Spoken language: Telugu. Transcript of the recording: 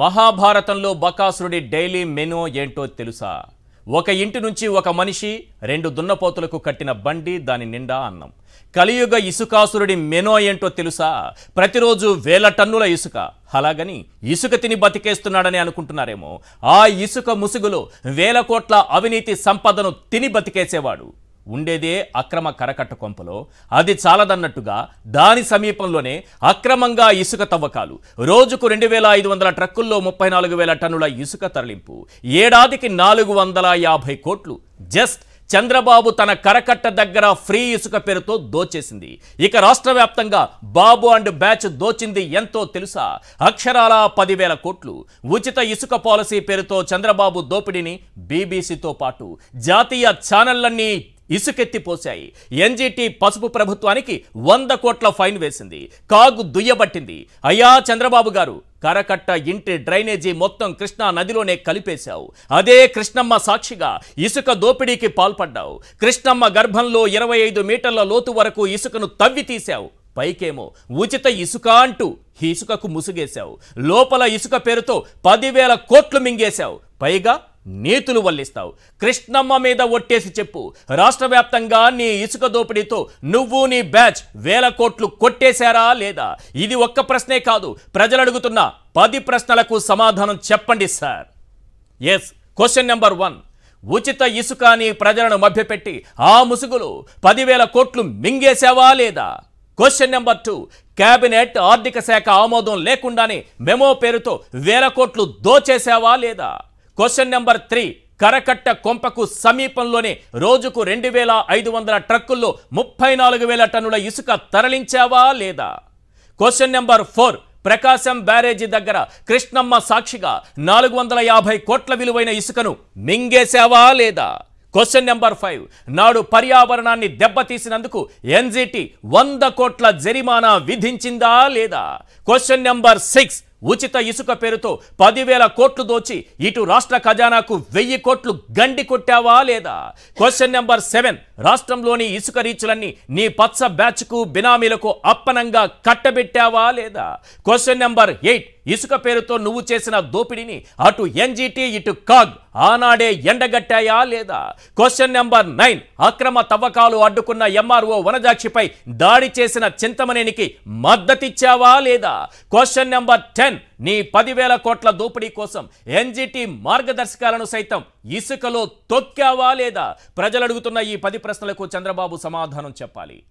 మహాభారతంలో బకాసురుడి డైలీ మెను ఏంటో తెలుసా ఒక ఇంటి నుంచి ఒక మనిషి రెండు దున్నపోతులకు కట్టిన బండి దాని నిండా అన్నం కలియుగ ఇసుకాసురుడి మెనో ఏంటో తెలుసా ప్రతిరోజు వేల టన్నుల ఇసుక అలాగని ఇసుక తిని బతికేస్తున్నాడని అనుకుంటున్నారేమో ఆ ఇసుక ముసుగులో వేల కోట్ల అవినీతి సంపదను తిని బతికేసేవాడు ఉండేదే అక్రమ కరకట్ట కొంపలో అది చాలదన్నట్టుగా దాని సమీపంలోనే అక్రమంగా ఇసుక తవ్వకాలు రోజుకు రెండు వేల ఐదు వందల ట్రక్కుల్లో ముప్పై నాలుగు వేల టన్నుల ఇసుక తరలింపు ఏడాదికి నాలుగు వందల యాభై కోట్లు జస్ట్ చంద్రబాబు తన కరకట్ట దగ్గర ఫ్రీ ఇసుక పేరుతో దోచేసింది ఇక రాష్ట్ర వ్యాప్తంగా బాబు అండ్ బ్యాచ్ దోచింది ఎంతో తెలుసా అక్షరాల పదివేల కోట్లు ఉచిత ఇసుక పాలసీ పేరుతో చంద్రబాబు దోపిడీని బీబీసీతో పాటు జాతీయ ఛానళ్లన్నీ ఇసుకెత్తిపోశాయి ఎన్జీటీ పసుపు ప్రభుత్వానికి వంద కోట్ల ఫైన్ వేసింది కాగు దుయ్యబట్టింది అయ్యా చంద్రబాబు గారు కరకట్ట ఇంటి డ్రైనేజీ మొత్తం కృష్ణా నదిలోనే కలిపేశావు అదే కృష్ణమ్మ సాక్షిగా ఇసుక దోపిడీకి పాల్పడ్డావు కృష్ణమ్మ గర్భంలో ఇరవై ఐదు మీటర్ల లోతు వరకు ఇసుకను తవ్వి తీశావు పైకేమో ఉచిత ఇసుక అంటూ ఇసుకకు ముసుగేశావు లోపల ఇసుక పేరుతో పదివేల కోట్లు మింగేశావు పైగా నేతులు వల్లిస్తావు కృష్ణమ్మ మీద ఒట్టేసి చెప్పు రాష్ట్ర వ్యాప్తంగా నీ ఇసుక దోపిడీతో నువ్వు నీ బ్యాచ్ వేల కోట్లు కొట్టేశారా లేదా ఇది ఒక్క ప్రశ్నే కాదు ప్రజలు అడుగుతున్న పది ప్రశ్నలకు సమాధానం చెప్పండి sir yes question number one ఉచిత ఇసుక అని ప్రజలను మభ్యపెట్టి ఆ ముసుగులు పదివేల కోట్లు మింగేశావా లేదా క్వశ్చన్ నెంబర్ టూ కేబినెట్ ఆర్థిక శాఖ ఆమోదం లేకుండానే మెమో పేరుతో వేల కోట్లు దోచేశావా లేదా క్వశ్చన్ నెంబర్ త్రీ కరకట్ట కొంపకు సమీపంలోనే రోజుకు రెండు వేల ఐదు వందల ట్రక్కుల్లో ముప్పై నాలుగు వేల టన్నుల ఇసుక తరలించావా లేదా question number four Prakasam barrage దగ్గర కృష్ణమ్మ సాక్షిగా నాలుగు వందల యాభై కోట్ల విలువైన ఇసుకను మింగేశావా లేదా క్వశ్చన్ నెంబర్ ఫైవ్ నాడు పర్యావరణాన్ని దెబ్బతీసినందుకు ఎన్జిటి వంద కోట్ల జరిమానా విధించిందా లేదా క్వశ్చన్ నెంబర్ సిక్స్ ఉచిత ఇసుక పేరుతో పదివేల కోట్లు దోచి ఇటు రాష్ట్ర ఖజానాకు వెయ్యి కోట్లు గండి కొట్టావా లేదా క్వశ్చన్ నెంబర్ సెవెన్ రాష్ట్రంలోని ఇసుక రీచులన్నీ నీ పచ్చ బ్యాచ్కు బినామీలకు అప్పనంగా కట్టబెట్టావా లేదా క్వశ్చన్ నెంబర్ ఎయిట్ ఇసుక పేరుతో నువ్వు చేసిన దోపిడీని అటు ఎన్జిటి ఇటు కాగ్ ఆనాడే ఎండగట్టాయా లేదా క్వశ్చన్ నెంబర్ నైన్ అక్రమ తవ్వకాలు అడ్డుకున్న ఎంఆర్ఓ వనజాక్షిపై దాడి చేసిన చింతమనేనికి మద్దతిచ్చావా లేదా క్వశ్చన్ నెంబర్ టెన్ నీ పదివేల కోట్ల దోపిడీ కోసం ఎన్జిటి మార్గదర్శకాలను సైతం ఇసుకలో తొక్కావా లేదా ప్రజలు అడుగుతున్న ఈ పది ప్రశ్నలకు చంద్రబాబు సమాధానం చెప్పాలి